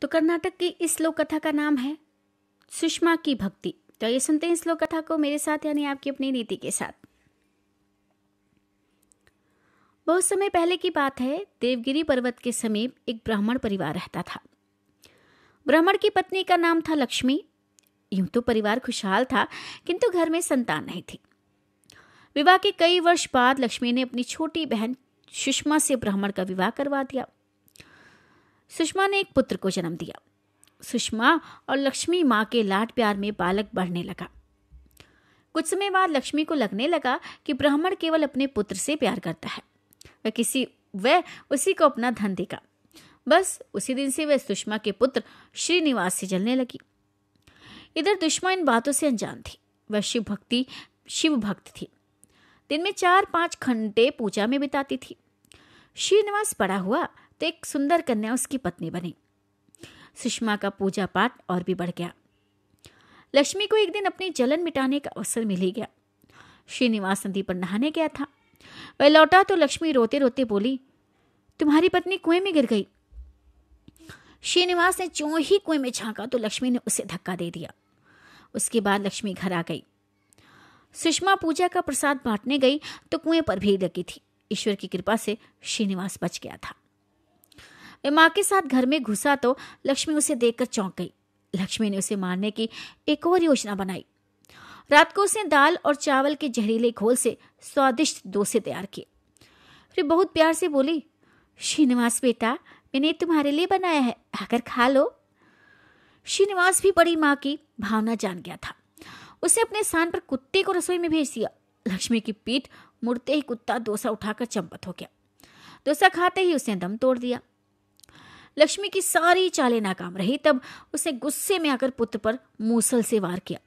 तो कर्नाटक की इस लोक कथा का नाम है सुषमा की भक्ति तो ये सुनते हैं इस लोक कथा को मेरे साथ यानी आपकी अपनी नीति के साथ बहुत समय पहले की बात है देवगिरी पर्वत के समीप एक ब्राह्मण परिवार रहता था ब्राह्मण की पत्नी का नाम था लक्ष्मी यूं तो परिवार खुशहाल था किंतु घर में संतान नहीं थी विवाह के कई वर्ष बाद लक्ष्मी ने अपनी छोटी बहन सुषमा से ब्राह्मण का विवाह करवा दिया सुषमा ने एक पुत्र को जन्म दिया सुषमा और लक्ष्मी माँ के लाड प्यार में बालक बढ़ने लगा कुछ समय बाद लक्ष्मी को लगने लगा कि ब्राह्मण केवल अपने पुत्र से प्यार करता है वह किसी वह उसी को अपना धन देगा बस उसी दिन से वह सुषमा के पुत्र श्रीनिवास से जलने लगी इधर दुष्मा इन बातों से अनजान थी वह शिव भक्ति शिव भक्त थी दिन में चार पांच घंटे पूजा में बिताती थी श्रीनिवास बड़ा हुआ तो एक सुंदर कन्या उसकी पत्नी बनी सुषमा का पूजा पाठ और भी बढ़ गया लक्ष्मी को एक दिन अपनी जलन मिटाने का अवसर मिल ही गया श्रीनिवास नदी पर नहाने गया था वह लौटा तो लक्ष्मी रोते रोते बोली तुम्हारी पत्नी कुएं में गिर गई श्रीनिवास ने चो ही कुएं में झांका तो लक्ष्मी ने उसे धक्का दे दिया उसके बाद लक्ष्मी घर आ गई सुषमा पूजा का प्रसाद बांटने गई तो कुएं पर भीड़ लगी थी ईश्वर की कृपा से श्रीनिवास बच गया था वे माँ के साथ घर में घुसा तो लक्ष्मी उसे देखकर चौंक गई लक्ष्मी ने उसे मारने की एक और योजना बनाई रात को उसने दाल और चावल के जहरीले घोल से स्वादिष्ट डोसे तैयार किए फिर बहुत प्यार से बोली श्रीनिवास बेटा मैंने तुम्हारे लिए बनाया है आकर खा लो श्रीनिवास भी बड़ी माँ की भावना जान गया था उसे अपने स्थान पर कुत्ते को रसोई में भेज दिया लक्ष्मी की पीठ मुड़ते ही कुत्ता दोसा उठाकर चंपत हो गया दोसा खाते ही उसने दम तोड़ दिया लक्ष्मी की सारी चालें नाकाम रही तब उसने गुस्से में आकर पुत्र पर मूसल से वार किया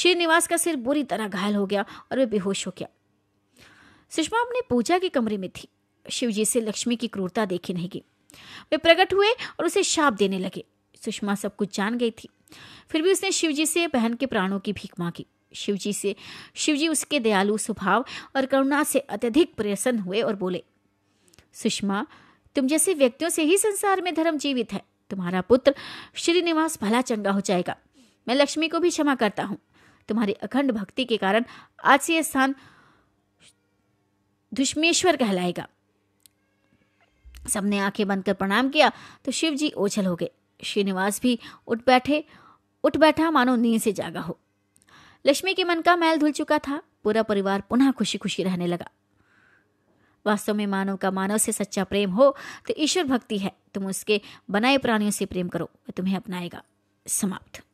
श्रीनिवास का सिर बुरी तरह घायल हो गया और वे बेहोश हो गया सुषमा अपने पूजा के कमरे में थी शिवजी से लक्ष्मी की क्रूरता देखी नहीं गई वे प्रकट हुए और उसे शाप देने लगे सुषमा सब कुछ जान गई थी फिर भी उसने शिवजी से बहन के प्राणों की भीख मांगी शिवजी से शिवजी उसके दयालु स्वभाव और करुणा से अत्यधिक प्रसन्न हुए और बोले सुषमा तुम जैसे व्यक्तियों से ही संसार में धर्म जीवित है तुम्हारा पुत्र श्रीनिवास भला चंगा हो जाएगा मैं लक्ष्मी को भी क्षमा करता हूँ तुम्हारी अखंड भक्ति के कारण आज से यह स्थान दुष्मेश्वर कहलाएगा सबने आंखें बंद कर प्रणाम किया तो शिव जी ओझल हो गए श्रीनिवास भी उठ बैठे उठ बैठा मानो नींद से जागा हो लक्ष्मी के मन का मैल धुल चुका था पूरा परिवार पुनः खुशी खुशी रहने लगा वास्तव में मानव का मानव से सच्चा प्रेम हो तो ईश्वर भक्ति है तुम उसके बनाए प्राणियों से प्रेम करो तुम्हें अपनाएगा समाप्त